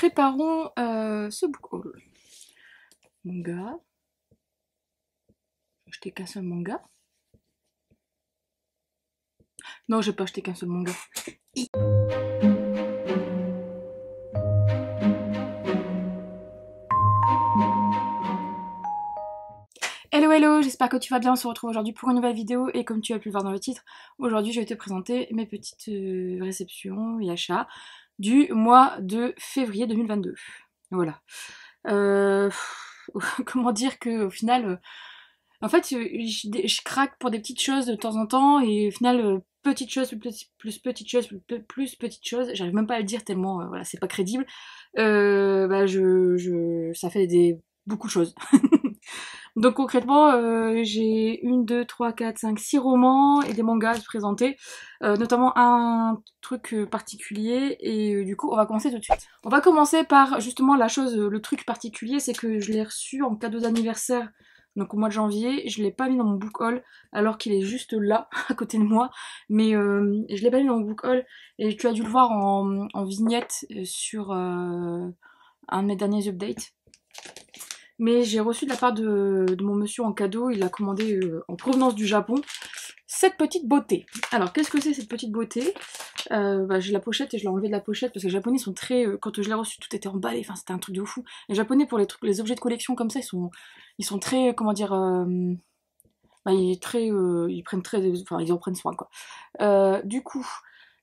préparons euh, ce book haul. Manga. acheté qu'un seul manga. Non, j'ai pas acheté qu'un seul manga. Hello hello, j'espère que tu vas bien, on se retrouve aujourd'hui pour une nouvelle vidéo et comme tu as pu le voir dans le titre, aujourd'hui je vais te présenter mes petites euh, réceptions et achats du mois de février 2022. Voilà. Euh, comment dire que au final, euh, en fait, euh, je, craque pour des petites choses de temps en temps et au final, petites choses plus, petites choses plus, petites choses, j'arrive même pas à le dire tellement, voilà, c'est pas crédible. bah je, je, ça fait des beaucoup de choses. Donc concrètement, euh, j'ai une, deux, trois, quatre, cinq, six romans et des mangas présentés, présenter, euh, notamment un truc euh, particulier. Et du coup, on va commencer tout de suite. On va commencer par justement la chose, le truc particulier, c'est que je l'ai reçu en cadeau d'anniversaire. Donc au mois de janvier, je l'ai pas mis dans mon book haul alors qu'il est juste là à côté de moi, mais je l'ai pas mis dans mon book haul et tu as dû le voir en, en vignette sur un de mes derniers updates mais j'ai reçu de la part de, mon monsieur en cadeau, il l'a commandé euh, en provenance du Japon, cette petite beauté. Alors qu'est-ce que c'est cette petite beauté euh, bah, J'ai la pochette et je l'ai enlevée de la pochette parce que les japonais sont très... Euh, quand je l'ai reçu, tout était emballé, enfin c'était un truc de fou. Les japonais pour les, les objets de collection comme ça, ils sont, ils sont très... comment dire... Bah, ils, très, ils prennent très... enfin ils en prennent soin quoi. du coup,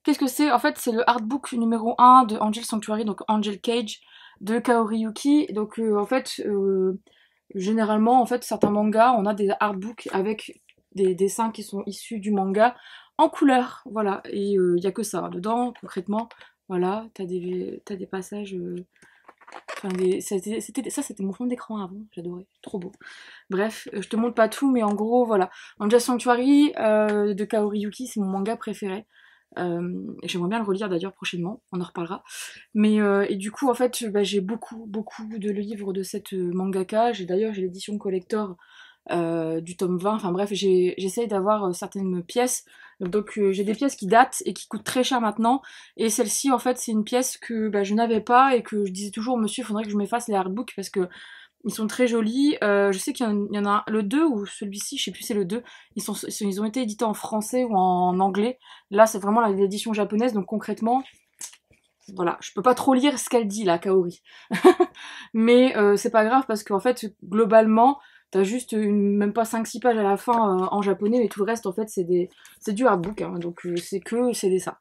qu'est-ce que c'est En fait c'est le artbook numéro 1 de Angel Sanctuary, donc Angel Cage de Kaoriyuki. Donc euh, en fait, euh, généralement, en fait, certains mangas, on a des artbooks avec des dessins qui sont issus du manga en couleur, voilà. Et euh, il n'y a que ça dedans, concrètement. Voilà, t'as des, as des passages... Enfin, ça c'était mon fond d'écran avant, j'adorais, trop beau. Bref, je te montre pas tout, mais en gros, voilà. Anja Sanctuary de Kaori Yuki, c'est mon manga préféré. Euh, j'aimerais bien le relire d'ailleurs prochainement, on en reparlera. Mais euh, et du coup, en fait, bah, j'ai beaucoup, beaucoup de livres de cette euh, mangaka. J'ai d'ailleurs j'ai l'édition collector du tome 20. Enfin bref, j'essaye d'avoir certaines pièces. Donc j'ai des pièces qui datent et qui coûtent très cher maintenant. Et celle-ci, en fait, c'est une pièce que bah, je n'avais pas et que je disais toujours, monsieur, il faudrait que je m'efface les hardbooks parce que ils sont très jolis. Euh, je sais qu'il y, en a le 2 ou celui-ci, je sais plus c'est le 2. Ils, sont, ils ont été édités en français ou en anglais. Là, c'est vraiment l'édition japonaise, donc concrètement, voilà, je peux pas trop lire ce qu'elle dit là, Kaori. Mais euh, c'est pas grave parce qu'en fait, globalement, tu t'as juste même pas 5-6 pages à la fin euh, en japonais, mais tout le reste en fait c'est des c'est du hardbook, hein. donc euh, c'est que c'est des ça.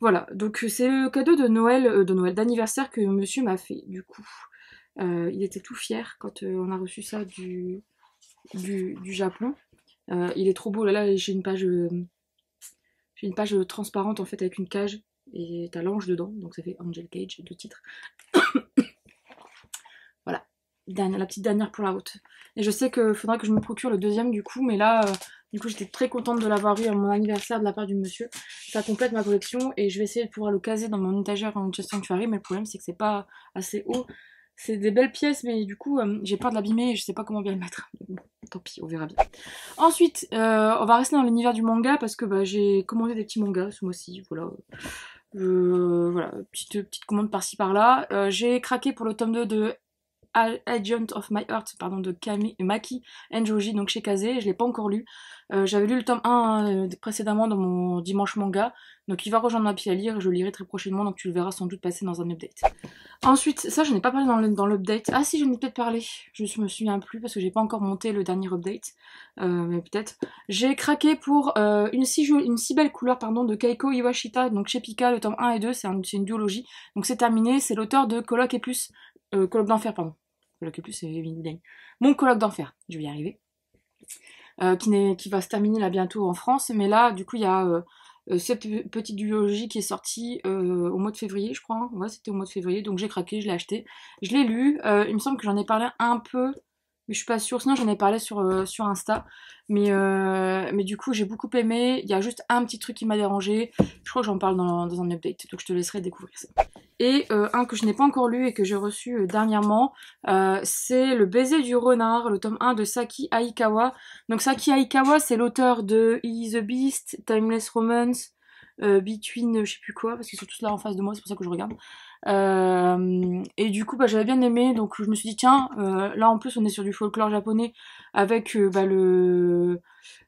Voilà, donc c'est le cadeau de Noël, de Noël d'anniversaire que monsieur m'a fait du coup. Euh, il était tout fier quand euh, on a reçu ça du, du, Japon. Euh, il est trop beau. Là, là j'ai une page j'ai une page transparente en fait avec une cage et t'as l'ange dedans. Donc ça fait Angel Cage, de titre. voilà. la petite dernière pour la route. Et je sais qu'il faudra que je me procure le deuxième du coup. Mais là, du coup, j'étais très contente de l'avoir eu à mon anniversaire de la part du monsieur. Ça complète ma collection et je vais essayer de pouvoir le caser dans mon étagère en Just Sanctuary. Mais le problème, c'est que c'est pas assez haut. C'est des belles pièces, mais du coup, euh, j'ai peur de l'abîmer et je sais pas comment bien le mettre. tant pis, on verra bien. Ensuite, euh, on va rester dans l'univers du manga parce que bah, j'ai commandé des petits mangas ce mois-ci. Voilà. Euh, voilà, petite, petite commande par-ci par-là. j'ai craqué pour le tome 2 de Agent of My Heart pardon, de Kami, Maki Njoji, donc chez Kazé. Je l'ai pas encore lu. Euh, j'avais lu le tome 1 euh, précédemment dans mon dimanche manga. Donc il va rejoindre ma pile à lire et je le lirai très prochainement. Donc tu le verras sans doute passer dans un update. Ensuite, ça je n'ai pas parlé dans l'update. ah si, je n'ai peut-être parlé. Je me souviens plus parce que j'ai pas encore monté le dernier update. Euh, mais peut-être. J'ai craqué pour une, si une si belle couleur pardon, de Keiko Iwashita. Donc chez Pika, le tome 1 et 2, c'est une duologie. Donc c'est terminé. C'est l'auteur de Coloc et plus. Coloc d'enfer, pardon le plus c'est Mon colloque d'enfer, je vais y arriver. Euh, qui, va se terminer là bientôt en France. Mais là, du coup, il y a euh, euh, cette petite duologie qui est sortie au mois de février, je crois. Hein. Ouais, c'était au mois de février. Donc j'ai craqué, je l'ai acheté. Je l'ai lu. il me semble que j'en ai parlé un peu. Mais je suis pas sûre, sinon j'en ai parlé sur, Insta. Mais, du coup, j'ai beaucoup aimé. Il y a juste un petit truc qui m'a dérangé. Je crois que j'en parle dans un update. Donc je te laisserai découvrir ça. Et euh, un que je n'ai pas encore lu et que j'ai reçu euh, dernièrement, euh, c'est Le baiser du renard, le tome 1 de Saki Aikawa. Donc Saki Aikawa, c'est l'auteur de is the Beast, Timeless Romance, Between, je sais plus quoi, parce qu'ils sont tous là en face de moi, c'est pour ça que je regarde. et du coup, bah, j'avais bien aimé, donc je me suis dit, tiens, là en plus on est sur du folklore japonais avec bah, le,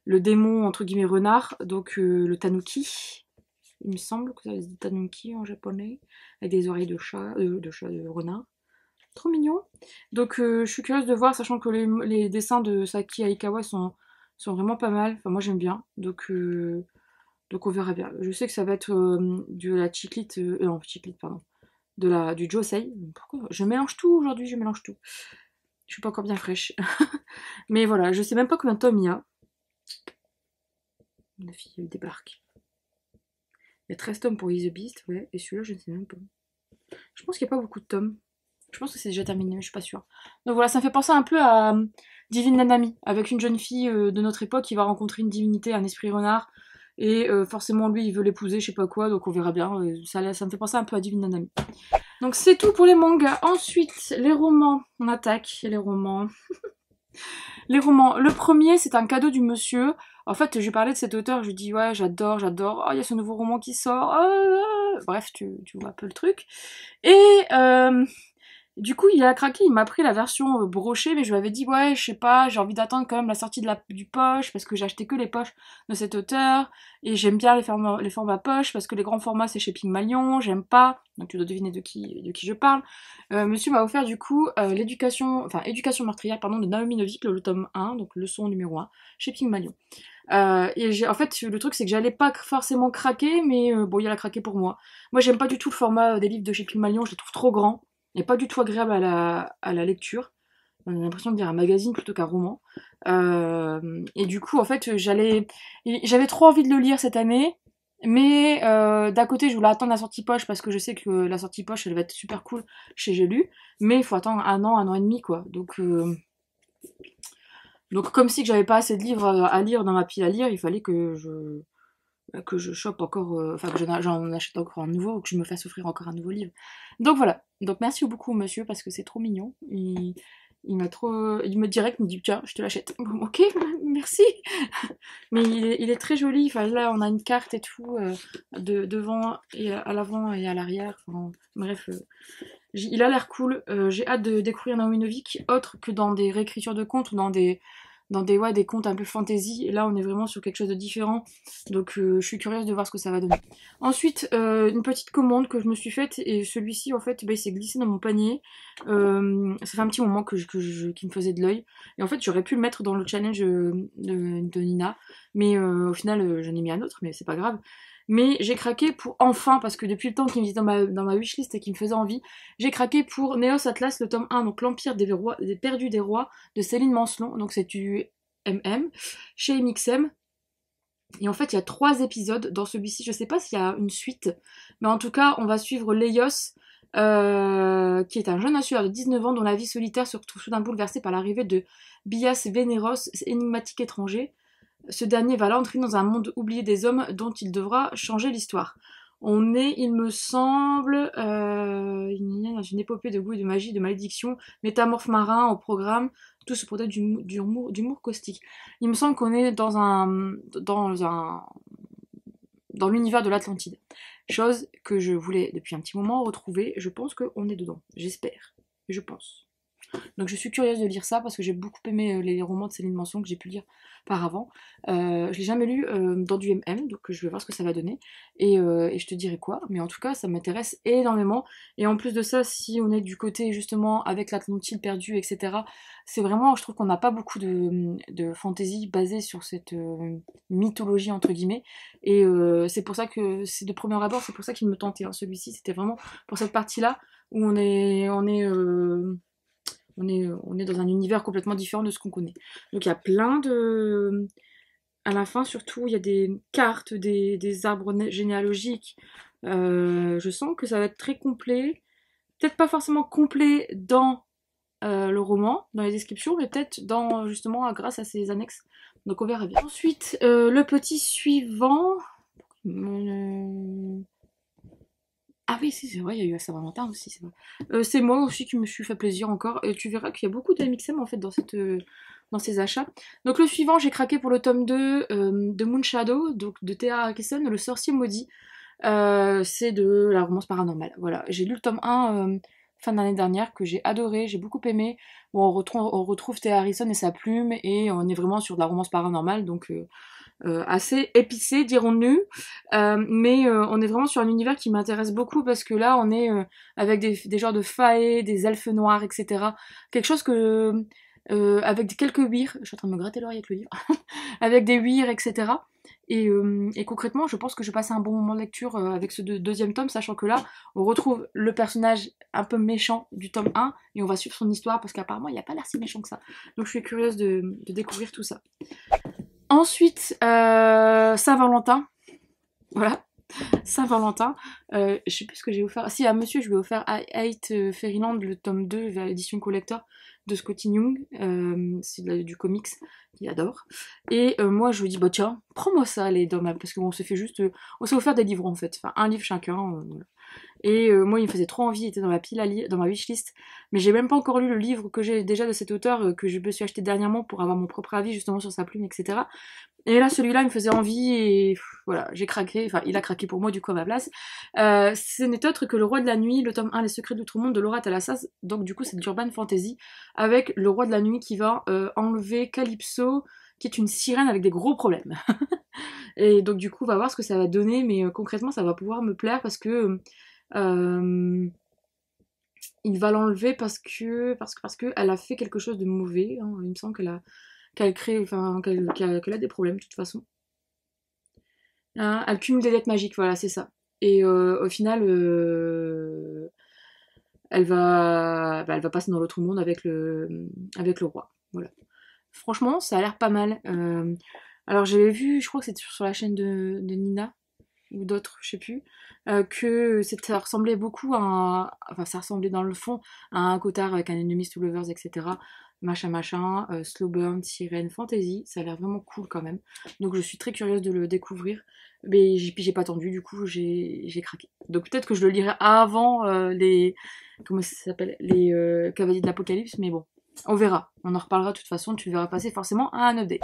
le démon, entre guillemets, renard, donc le tanuki. Il me semble que ça se tanuki en japonais, avec des oreilles de chat, euh, de chat, de renard. Trop mignon. Donc euh, je suis curieuse de voir, sachant que les, dessins de Saki Aikawa sont, sont vraiment pas mal. Enfin moi j'aime bien. Donc, euh, donc on verra bien. Je sais que ça va être de la chiclite, non chiclite pardon, de la, du josei. Pourquoi Je mélange tout aujourd'hui, je mélange tout. Je suis pas encore bien fraîche. Mais voilà, je sais même pas combien de tomes il y a. La fille débarque. Il y a 13 tomes pour Is Beast, ouais, et celui-là, je ne sais même pas. Je pense qu'il n'y a pas beaucoup de tomes. Je pense que c'est déjà terminé, mais je suis pas sûre. Donc voilà, ça me fait penser un peu à euh, Divine Nanami, avec une jeune fille euh, de notre époque qui va rencontrer une divinité, un esprit renard, et euh, forcément lui il veut l'épouser, je sais pas quoi, donc on verra bien. Ça, ça me fait penser un peu à Divine Nanami. Donc c'est tout pour les mangas. Ensuite, les romans. On attaque les romans. Les romans. Le premier, c'est un cadeau du monsieur. En fait, je lui parlais de cet auteur, je lui dis ouais, j'adore, j'adore. Oh, il y a ce nouveau roman qui sort. Oh, oh, oh. Bref, tu, tu, vois un peu le truc. Et euh, du coup, il a craqué, il m'a pris la version euh, brochée, mais je lui avais dit, ouais, je sais pas, j'ai envie d'attendre quand même la sortie de la, du poche, parce que j'ai acheté que les poches de cet auteur, et j'aime bien les, formats, les poche, parce que les grands formats, c'est chez Malion, j'aime pas, donc tu dois deviner de qui, de qui je parle. Euh, monsieur m'a offert, du coup, euh, l'éducation, enfin, éducation meurtrière, pardon, de Naomi Novik, le, tome 1, donc leçon numéro 1, chez Pygmalion. Euh, et en fait, le truc, c'est que j'allais pas forcément craquer, mais bon, il a craqué pour moi. Moi, j'aime pas du tout le format des livres de chez Malion, je les trouve trop grands et pas du tout agréable à la, lecture. On a l'impression de lire un magazine plutôt qu'un roman. Euh, et du coup, en fait, j'avais trop envie de le lire cette année. Mais euh, d'un côté, je voulais attendre la sortie poche parce que je sais que la sortie poche, elle va être super cool chez J'ai lu. Mais il faut attendre un an, un an et demi, quoi. Donc, euh, donc comme si que j'avais pas assez de livres à lire dans ma pile à lire, il fallait que je, euh, que je chope encore, euh, enfin que j'en achète encore un nouveau, ou que je me fasse offrir encore un nouveau livre. Donc voilà, donc merci beaucoup monsieur parce que c'est trop mignon. Il, il m'a trop, il me direct il me dit tiens je te l'achète. Bon, ok, merci. Mais il est, très joli. Enfin là on a une carte et tout euh, de devant et à l'avant et à l'arrière. bref, il a l'air cool. J'ai hâte de découvrir Naomi Novik autre que dans des réécritures de contes ou dans des dans des, des contes un peu fantasy. Et là, on est vraiment sur quelque chose de différent. Donc, euh, je suis curieuse de voir ce que ça va donner. Ensuite, euh, une petite commande que je me suis faite. Et celui-ci, en fait, bah, il s'est glissé dans mon panier. Euh, ça fait un petit moment que qui me faisait de l'œil. Et en fait, j'aurais pu le mettre dans le challenge de, de Nina. Mais au final, j'en ai mis un autre, mais c'est pas grave mais j'ai craqué pour enfin, parce que depuis le temps qu'il me disait dans ma, wishlist et qu'il me faisait envie, j'ai craqué pour Neos Atlas, le tome 1, donc l'Empire des, rois, des Perdus des Rois de Céline Mancelon, donc c'est du MM, chez MXM. Et en fait, il y a trois épisodes dans celui-ci. Je sais pas s'il y a une suite, mais en tout cas, on va suivre Leios, euh, qui est un jeune assureur de 19 ans dont la vie solitaire se retrouve soudain bouleversée par l'arrivée de Bias Veneros, énigmatique étranger, ce dernier va là entrer dans un monde oublié des hommes dont il devra changer l'histoire. On est, il me semble, euh, dans une épopée de goût et de magie, de malédiction, métamorphes marins au programme, tout ce produit d'humour caustique. Il me semble qu'on est dans un, dans un, dans l'univers de l'Atlantide. Chose que je voulais depuis un petit moment retrouver, je pense qu'on est dedans, j'espère, je pense. Donc je suis curieuse de lire ça parce que j'ai beaucoup aimé euh, les romans de Céline Manson que j'ai pu lire par avant. Euh, je l'ai jamais lu euh, dans du MM, donc je vais voir ce que ça va donner euh, et, je te dirai quoi. Mais en tout cas, ça m'intéresse énormément. Et en plus de ça, si on est du côté justement avec l'Atlantide perdue, etc., c'est vraiment, je trouve qu'on n'a pas beaucoup de, de fantaisie basée sur cette mythologie entre guillemets. Et c'est pour ça que c'est de premier abord, c'est pour ça qu'il me tentait. Hein, celui-ci, c'était vraiment pour cette partie-là où on est, on est on est, on est dans un univers complètement différent de ce qu'on connaît. Donc il y a plein de. À la fin, surtout, il y a des cartes, des, arbres généalogiques. Euh, je sens que ça va être très complet. Peut-être pas forcément complet dans euh, le roman, dans les descriptions, mais peut-être dans justement grâce à ces annexes. Donc on verra bien. Ensuite, euh, le petit suivant. Ah oui, c'est vrai, il y a eu à valentin aussi, c'est vrai. Euh, c'est moi aussi qui me suis fait plaisir encore. Et tu verras qu'il y a beaucoup d'AMXM en fait dans, cette, euh, dans ces achats. Donc le suivant, j'ai craqué pour le tome 2 euh, de Moonshadow, donc de Théa Harrison, Le sorcier maudit. c'est de la romance paranormale. Voilà, j'ai lu le tome 1 fin d'année dernière que j'ai adoré, j'ai beaucoup aimé. Où on retrouve, on Harrison et sa plume et on est vraiment sur de la romance paranormale, donc euh, assez épicé, dirons-nous. Euh, mais euh, on est vraiment sur un univers qui m'intéresse beaucoup parce que là, on est avec des, genres de faé, des elfes noirs, etc. Quelque chose que... avec quelques huirs, je suis en train de me gratter l'oreille avec le livre, avec des huirs, etc. Et, concrètement, je pense que je passe un bon moment de lecture avec ce deuxième tome, sachant que là, on retrouve le personnage un peu méchant du tome 1 et on va suivre son histoire parce qu'apparemment, il n'y a pas l'air si méchant que ça. Donc, je suis curieuse de découvrir tout ça. Ensuite, euh, Saint-Valentin. Voilà. Saint-Valentin. Euh, je sais plus ce que j'ai offert. Si, à monsieur, je lui ai offert I Hate Fairyland, le tome 2, l'édition collector de Scotty Young. Euh, c'est du comics. Il adore. Et moi, je lui dis, bah tiens, prends-moi ça, les dommages, parce qu'on s'est fait juste. on s'est offert des livres, en fait. Enfin, un livre chacun. Et euh, moi, il me faisait trop envie, il était dans ma pile à dans ma wishlist. Mais j'ai même pas encore lu le livre que j'ai déjà de cet auteur euh, que je me suis acheté dernièrement pour avoir mon propre avis justement sur sa plume, etc. Et là, celui-là, il me faisait envie et voilà, j'ai craqué. Enfin, il a craqué pour moi du coup à ma place. Euh, ce n'est autre que Le Roi de la Nuit, le tome 1, Les Secrets de le monde de Laura Talassas. Donc du coup, c'est d'Urban fantasy avec le Roi de la Nuit qui va euh, enlever Calypso, qui est une sirène avec des gros problèmes. et donc du coup, on va voir ce que ça va donner. Mais concrètement, ça va pouvoir me plaire parce que euh, il va l'enlever parce que parce que parce que a fait quelque chose de mauvais. Hein. Il me semble qu'elle a qu'elle enfin qu'elle des problèmes de toute façon. Hein, elle cumule des dettes magiques, voilà, c'est ça. Et euh, au final, euh, elle va bah, elle va passer dans l'autre monde avec le avec le roi. Voilà. Franchement, ça a l'air pas mal. alors j'avais vu, je crois que c'était sur la chaîne de Nina, ou d'autres, je sais plus, euh, que ça ressemblait beaucoup à, un, enfin ça ressemblait dans le fond à un cotard avec un ennemi to lovers, etc. Machin machin, euh, slow burn, sirène, fantasy, ça a l'air vraiment cool quand même. Donc je suis très curieuse de le découvrir, mais j'ai pas tendu du coup j'ai craqué. Donc peut-être que je le lirai avant euh, les comment ça s'appelle les cavaliers de l'apocalypse, mais bon, on verra, on en reparlera de toute façon. Tu verras passer forcément à un update.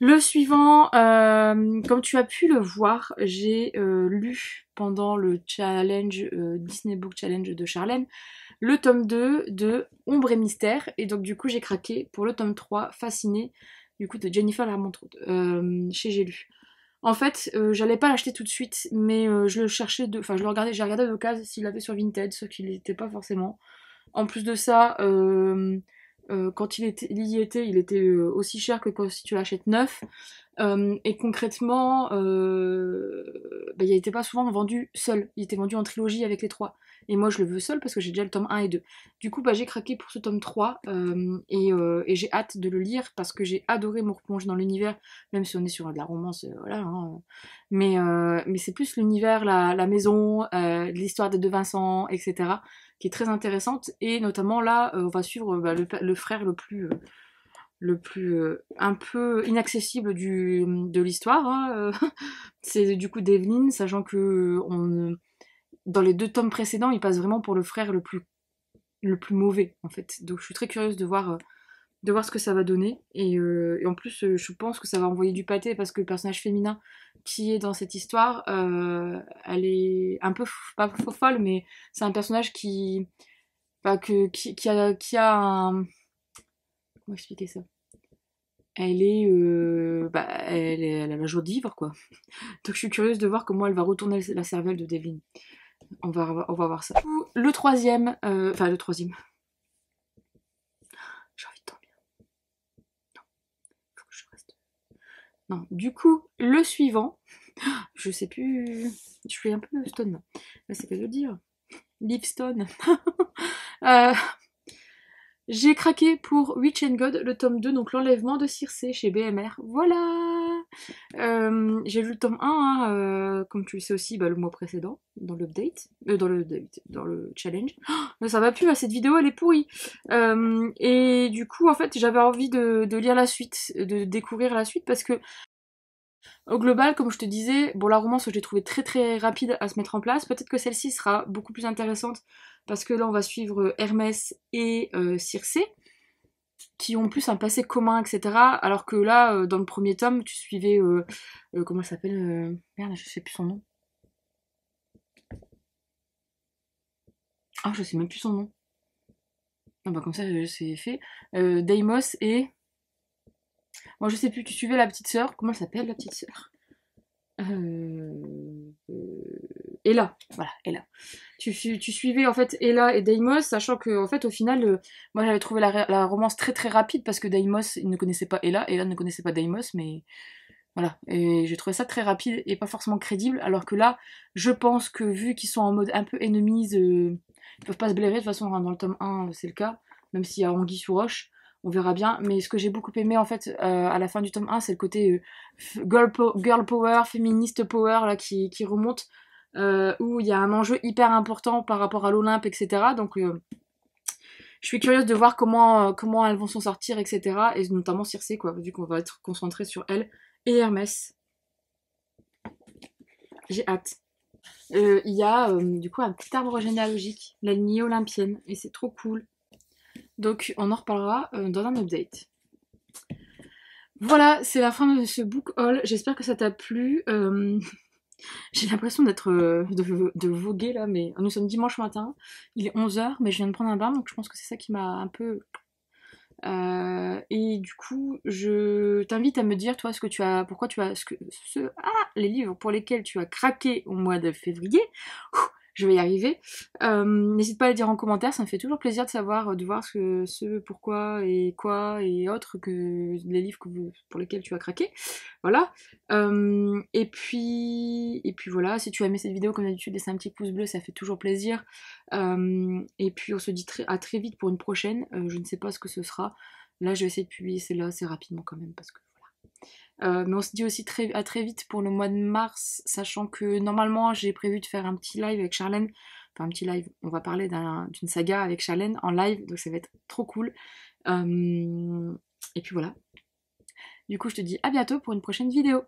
Le suivant, euh, comme tu as pu le voir, j'ai euh, lu pendant le challenge euh, Disney Book Challenge de Charlène le tome 2 de Ombre et Mystère. Et donc du coup j'ai craqué pour le tome 3 Fasciné du coup de Jennifer euh, chez J'ai lu. En fait, j'allais pas l'acheter tout de suite, mais je le cherchais, de... enfin je le regardais, j'ai regardé cas s'il l'avait sur Vinted, ce qu'il n'était pas forcément. En plus de ça, euh, quand il, y était, il était euh, aussi cher que quand si tu l'achètes neuf. Euh, et concrètement, euh, bah, il n'était pas souvent vendu seul. Il était vendu en trilogie avec les trois. Et moi, je le veux seul parce que j'ai déjà le tome 1 et 2. Du coup, bah, j'ai craqué pour ce tome 3 euh, et, j'ai hâte de le lire parce que j'ai adoré mon replonger dans l'univers, même si on est sur de la romance, voilà. Hein. Mais, c'est plus l'univers, la, maison, l'histoire de De Vincent, etc., qui est très intéressante. Et notamment là, on va suivre bah, le, frère le plus le plus euh, un peu inaccessible de l'histoire. Hein, euh, c'est du coup Devlin, sachant que euh, dans les deux tomes précédents, il passe vraiment pour le frère le plus, le plus mauvais, en fait. Donc je suis très curieuse de voir, de voir ce que ça va donner. Et, en plus, je pense que ça va envoyer du pâté parce que le personnage féminin qui est dans cette histoire, elle est un peu, pas folle, mais c'est un personnage qui, bah, que, qui, qui, a, qui a un. Comment expliquer ça elle est, euh, bah, elle, est, a la joie de vivre quoi. Donc je suis curieuse de voir comment elle va retourner la cervelle de Devlin. On va, on va voir ça. Le troisième, euh, enfin le troisième. Ah, j'ai envie de dormir. Non, faut que je reste. Non, du coup le suivant, je sais plus, je suis un peu stone. c'est pas de dire. Livestone. euh, j'ai craqué pour Witch and God, le tome 2, donc l'enlèvement de Circe chez BMR. Voilà euh, J'ai lu le tome 1, hein, euh, comme tu le sais aussi, bah, le mois précédent, dans l'update, euh, dans le dans le challenge. Oh, mais ça va plus, hein, cette vidéo elle est pourrie Et du coup, en fait, j'avais envie de, lire la suite, de découvrir la suite, parce que au global, comme je te disais, bon la romance je l'ai trouvée très très rapide à se mettre en place, peut-être que celle-ci sera beaucoup plus intéressante parce que là on va suivre euh, Hermès et euh, Circé, qui ont plus un passé commun, etc. Alors que là, euh, dans le premier tome, tu suivais... comment elle s'appelle Merde, je sais plus son nom. Ah, je sais même plus son nom. Non, ah, bah comme ça, c'est fait. Deimos et... Moi, je sais plus, tu suivais la petite sœur. Comment elle s'appelle, la petite sœur euh... Et là, voilà, et là tu, suivais en fait Ella et Deimos, sachant que fait au final, euh, moi j'avais trouvé la, romance très très rapide parce que Deimos il ne connaissait pas Ella, Ella ne connaissait pas Deimos, mais voilà. Et j'ai trouvé ça très rapide et pas forcément crédible, alors que là, je pense que vu qu'ils sont en mode un peu ennemis, euh, ils peuvent pas se blairer, de toute façon hein, dans le tome 1 euh, c'est le cas, même s'il y a Anguille sous roche, on verra bien. Mais ce que j'ai beaucoup aimé en fait à la fin du tome 1, c'est le côté girl, power, féministe power là, qui remonte euh, où il y a un enjeu hyper important par rapport à l'Olympe, etc. Donc euh, je suis curieuse de voir comment, euh, comment elles vont s'en sortir, etc. Et notamment Circé, quoi, vu qu'on va être concentré sur elle et Hermès. J'ai hâte. Il y a du coup un petit arbre généalogique, la lignée olympienne, et c'est trop cool. Donc on en reparlera dans un update. Voilà, c'est la fin de ce book haul. J'espère que ça t'a plu. J'ai l'impression d'être euh, de, voguer là, mais nous sommes dimanche matin, il est 11h, mais je viens de prendre un bain, donc je pense que c'est ça qui m'a un peu. Euh, et du coup, je t'invite à me dire, toi, ce que tu as, pourquoi tu as, ce, que, ce ah, les livres pour lesquels tu as craqué au mois de février je vais y arriver. Euh, n'hésite pas à le dire en commentaire, ça me fait toujours plaisir de savoir, euh, de voir ce, ce pourquoi et quoi et autres que les livres pour lesquels tu as craqué. Voilà. Euh, et puis et puis voilà, si tu as aimé cette vidéo, comme d'habitude, laisse un petit pouce bleu, ça fait toujours plaisir. et puis on se dit à très vite pour une prochaine. je ne sais pas ce que ce sera. Là, je vais essayer de publier celle-là assez rapidement quand même parce que euh, mais on se dit aussi très, à très vite pour le mois de mars, sachant que normalement j'ai prévu de faire un petit live avec Charlène. Enfin, un petit live, on va parler d'une saga avec Charlène en live, donc ça va être trop cool. Euh, et puis voilà. Du coup, je te dis à bientôt pour une prochaine vidéo.